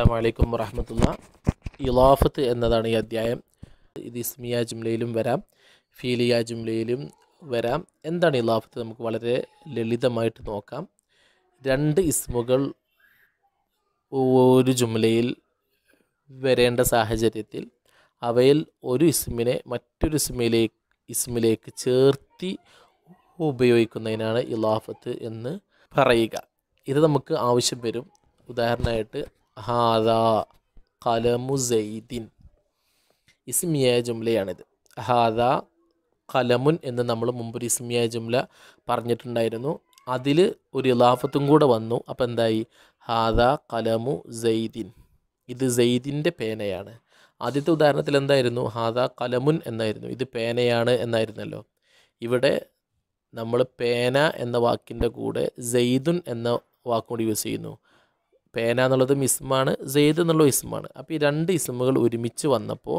അസ്സാം വലൈക്കും വറഹമത്തുള്ള ഇലാഫത്ത് എന്നതാണ് ഈ അധ്യായം ഇത് ഇസ്മിയ ജുംലയിലും വരാം ഫീലിയ ജുംലയിലും വരാം എന്താണ് ഇലാഫത്ത് നമുക്ക് വളരെ ലളിതമായിട്ട് നോക്കാം രണ്ട് ഇസ്മുകൾ ഒരു ജുംലയിൽ വരേണ്ട സാഹചര്യത്തിൽ അവയിൽ ഒരു ഇസ്മിനെ മറ്റൊരു ഇസ്മിലേക്ക് ഇസ്മിലേക്ക് ചേർത്തി ഉപയോഗിക്കുന്നതിനാണ് ഇലാഫത്ത് എന്ന് പറയുക ഇത് നമുക്ക് ആവശ്യം വരും ഉദാഹരണമായിട്ട് ഹാദ കലമു സെയ്ദിൻ ഇസ്മിയായ ജുംലയാണിത് ഹാദ കലമുൻ എന്ന് നമ്മൾ മുമ്പൊരു ഇസ്മിയായ ജുംല പറഞ്ഞിട്ടുണ്ടായിരുന്നു അതിൽ ഒരു ഇലാഫത്തും കൂടെ വന്നു അപ്പോൾ എന്തായി ഹാദ കലമു സെയ്ദിൻ ഇത് സെയ്ദിൻ്റെ പേനയാണ് ആദ്യത്തെ ഉദാഹരണത്തിൽ എന്തായിരുന്നു ഹാദ കലമുൻ എന്നായിരുന്നു ഇത് പേനയാണ് എന്നായിരുന്നല്ലോ ഇവിടെ നമ്മൾ പേന എന്ന വാക്കിൻ്റെ കൂടെ സെയ്ദുൻ എന്ന വാക്കുകൂടി യൂസ് ചെയ്യുന്നു പേന എന്നുള്ളത് ഇസ്മാണ് സെയ്ദ് എന്നുള്ള ഇസ്മാണ് അപ്പോൾ ഈ രണ്ട് ഇസ്മുകൾ ഒരുമിച്ച് വന്നപ്പോൾ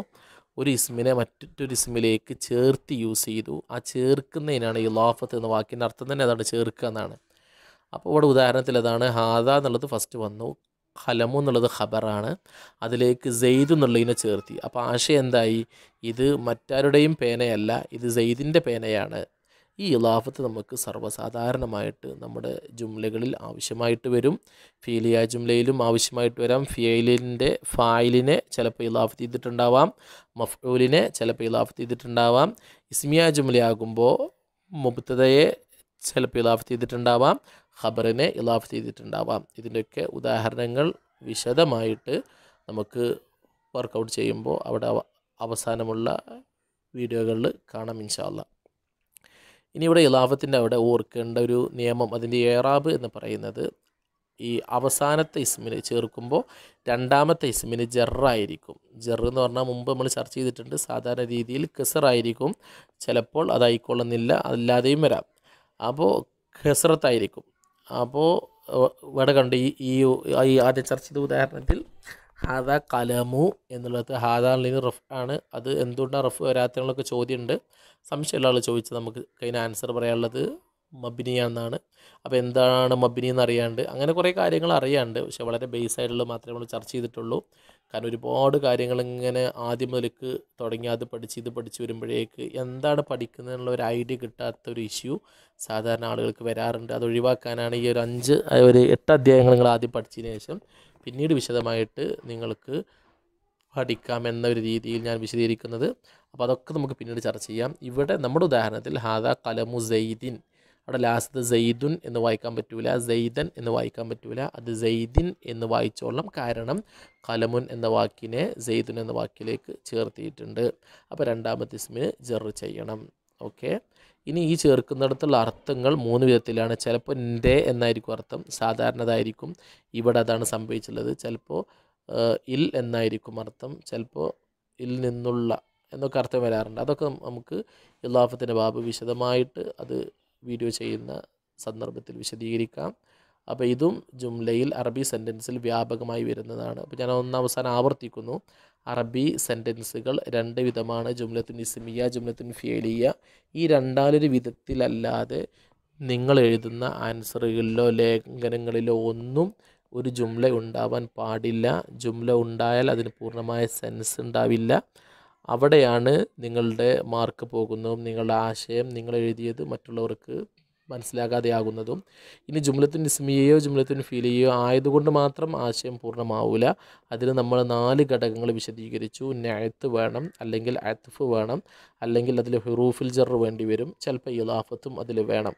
ഒരു ഇസ്മിനെ മറ്റൊരു ഇസ്മിലേക്ക് ചേർത്ത് യൂസ് ചെയ്തു ആ ചേർക്കുന്നതിനാണ് ഈ ലോഫത്ത് എന്ന വാക്കിൻ്റെ അർത്ഥം തന്നെ അതാണ് ചേർക്കുക എന്നാണ് അപ്പോൾ ഇവിടെ ഉദാഹരണത്തിൽ അതാണ് ഹാദ എന്നുള്ളത് ഫസ്റ്റ് വന്നു ഹലമു എന്നുള്ളത് ഖബറാണ് അതിലേക്ക് സെയ്ദ് എന്നുള്ളതിനെ ചേർത്തി അപ്പോൾ ആശയം എന്തായി ഇത് മറ്റാരുടെയും പേനയല്ല ഇത് സെയ്ദിൻ്റെ പേനയാണ് ഈ ഇലാഫത്ത് നമുക്ക് സർവ്വസാധാരണമായിട്ട് നമ്മുടെ ജുംലകളിൽ ആവശ്യമായിട്ട് വരും ഫീലിയ ജുംലയിലും ആവശ്യമായിട്ട് വരാം ഫിയലിൻ്റെ ഫായിലിനെ ചിലപ്പോൾ ഇലാഫത്ത് ചെയ്തിട്ടുണ്ടാവാം മഫ്ഊലിനെ ചിലപ്പോൾ ഇലാഫത്ത് ചെയ്തിട്ടുണ്ടാവാം ഇസ്മിയ ജുംലയാകുമ്പോൾ മുബ്തതയെ ചിലപ്പോൾ ഇലാഫത്ത് ചെയ്തിട്ടുണ്ടാവാം ഖബറിനെ ഇലാഫത്ത് ചെയ്തിട്ടുണ്ടാവാം ഇതിൻ്റെയൊക്കെ ഉദാഹരണങ്ങൾ വിശദമായിട്ട് നമുക്ക് വർക്കൗട്ട് ചെയ്യുമ്പോൾ അവിടെ അവസാനമുള്ള വീഡിയോകളിൽ കാണാം ഇൻഷാല്ല ഇനി ഇവിടെ ഇലാഫത്തിൻ്റെ അവിടെ ഓർക്കേണ്ട ഒരു നിയമം അതിൻ്റെ ഏറാബ് എന്ന് പറയുന്നത് ഈ അവസാനത്തെ ഇസ്മിന് ചേർക്കുമ്പോൾ രണ്ടാമത്തെ ഇസ്മിന് ജെറായിരിക്കും ജെറ് എന്ന് പറഞ്ഞാൽ മുമ്പ് നമ്മൾ ചർച്ച ചെയ്തിട്ടുണ്ട് സാധാരണ രീതിയിൽ ആയിരിക്കും ചിലപ്പോൾ അതായിക്കൊള്ളുന്നില്ല അല്ലാതെയും വരാം അപ്പോൾ ഖസറത്തായിരിക്കും അപ്പോൾ ഇവിടെ കണ്ട് ഈ ഈ ആദ്യം ചർച്ച ചെയ്ത ഉദാഹരണത്തിൽ ഹാദ കലമു എന്നുള്ളത് ഹാദാണെങ്കിൽ റഫ് ആണ് അത് എന്തുകൊണ്ടാണ് റഫ് വരാത്തങ്ങളൊക്കെ ചോദ്യമുണ്ട് സംശയമുള്ള ആൾ ചോദിച്ചത് നമുക്ക് കഴിഞ്ഞ ആൻസർ പറയാനുള്ളത് മബിനിയാണെന്നാണ് അപ്പോൾ എന്താണ് മബിനി എന്നറിയാണ്ട് അങ്ങനെ കുറേ കാര്യങ്ങൾ അറിയാണ്ട് പക്ഷേ വളരെ ബേസ് ആയിട്ടുള്ള മാത്രമേ നമ്മൾ ചർച്ച ചെയ്തിട്ടുള്ളൂ കാരണം ഒരുപാട് കാര്യങ്ങൾ ഇങ്ങനെ ആദ്യം മുതലേക്ക് തുടങ്ങി അത് പഠിച്ച് ഇത് പഠിച്ച് വരുമ്പോഴേക്ക് എന്താണ് പഠിക്കുന്നതിനുള്ള ഒരു ഐഡിയ കിട്ടാത്ത ഒരു ഇഷ്യൂ സാധാരണ ആളുകൾക്ക് വരാറുണ്ട് അത് ഒഴിവാക്കാനാണ് ഈ ഒരു അഞ്ച് ഒരു എട്ട് അധ്യായങ്ങൾ നിങ്ങൾ ആദ്യം പഠിച്ചതിന് ശേഷം പിന്നീട് വിശദമായിട്ട് നിങ്ങൾക്ക് പഠിക്കാം ഒരു രീതിയിൽ ഞാൻ വിശദീകരിക്കുന്നത് അപ്പോൾ അതൊക്കെ നമുക്ക് പിന്നീട് ചർച്ച ചെയ്യാം ഇവിടെ നമ്മുടെ ഉദാഹരണത്തിൽ ഹാദ കലമു സെയ്ദിൻ അവിടെ ലാസ്റ്റ് സെയ്ദുൻ എന്ന് വായിക്കാൻ പറ്റൂല സെയ്ദൻ എന്ന് വായിക്കാൻ പറ്റൂല അത് സെയ്ദിൻ എന്ന് വായിച്ചോളം കാരണം കലമുൻ എന്ന വാക്കിനെ സെയ്ദുൻ എന്ന വാക്കിലേക്ക് ചേർത്തിയിട്ടുണ്ട് അപ്പോൾ രണ്ടാമത്തെ ഇസ്മിന് ജെറു ചെയ്യണം ഓക്കെ ഇനി ഈ ചേർക്കുന്നിടത്തുള്ള അർത്ഥങ്ങൾ മൂന്ന് വിധത്തിലാണ് ചിലപ്പോൾ എൻ്റെ എന്നായിരിക്കും അർത്ഥം സാധാരണതായിരിക്കും ഇവിടെ അതാണ് സംഭവിച്ചുള്ളത് ചിലപ്പോൾ ഇൽ എന്നായിരിക്കും അർത്ഥം ചിലപ്പോൾ ഇൽ നിന്നുള്ള എന്നൊക്കെ അർത്ഥം വരാറുണ്ട് അതൊക്കെ നമുക്ക് ഇല്ലാഫത്തിൻ്റെ ബാബ് വിശദമായിട്ട് അത് വീഡിയോ ചെയ്യുന്ന സന്ദർഭത്തിൽ വിശദീകരിക്കാം അപ്പോൾ ഇതും ജുംലയിൽ അറബി സെൻറ്റൻസിൽ വ്യാപകമായി വരുന്നതാണ് അപ്പോൾ ഞാൻ ഒന്ന് അവസാനം ആവർത്തിക്കുന്നു അറബി സെൻറ്റൻസുകൾ രണ്ട് വിധമാണ് ജുംലത്തിൻ ഇസ്മിയ ജുംലത്തിൻ ഫിയലിയ ഈ രണ്ടാലൊരു വിധത്തിലല്ലാതെ നിങ്ങൾ എഴുതുന്ന ആൻസറുകളിലോ ലേഖനങ്ങളിലോ ഒന്നും ഒരു ജുംല ഉണ്ടാവാൻ പാടില്ല ജുംല ഉണ്ടായാൽ അതിന് പൂർണ്ണമായ സെൻസ് ഉണ്ടാവില്ല അവിടെയാണ് നിങ്ങളുടെ മാർക്ക് പോകുന്നതും നിങ്ങളുടെ ആശയം നിങ്ങൾ എഴുതിയത് മറ്റുള്ളവർക്ക് മനസ്സിലാകാതെയാകുന്നതും ഇനി ജുംലത്തിൻ ഇസ്മിയയോ ജുംലത്തിൻ ഫീലിയോ ആയതുകൊണ്ട് മാത്രം ആശയം പൂർണ്ണമാവില്ല അതിന് നമ്മൾ നാല് ഘടകങ്ങൾ വിശദീകരിച്ചു നഴത്ത് വേണം അല്ലെങ്കിൽ അത്ഫ് വേണം അല്ലെങ്കിൽ അതിൽ ഹുറൂഫിൽ ജർ വേണ്ടി വരും ചിലപ്പോൾ ഇലാഫത്തും അതിൽ വേണം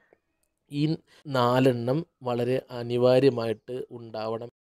ഈ നാലെണ്ണം വളരെ അനിവാര്യമായിട്ട് ഉണ്ടാവണം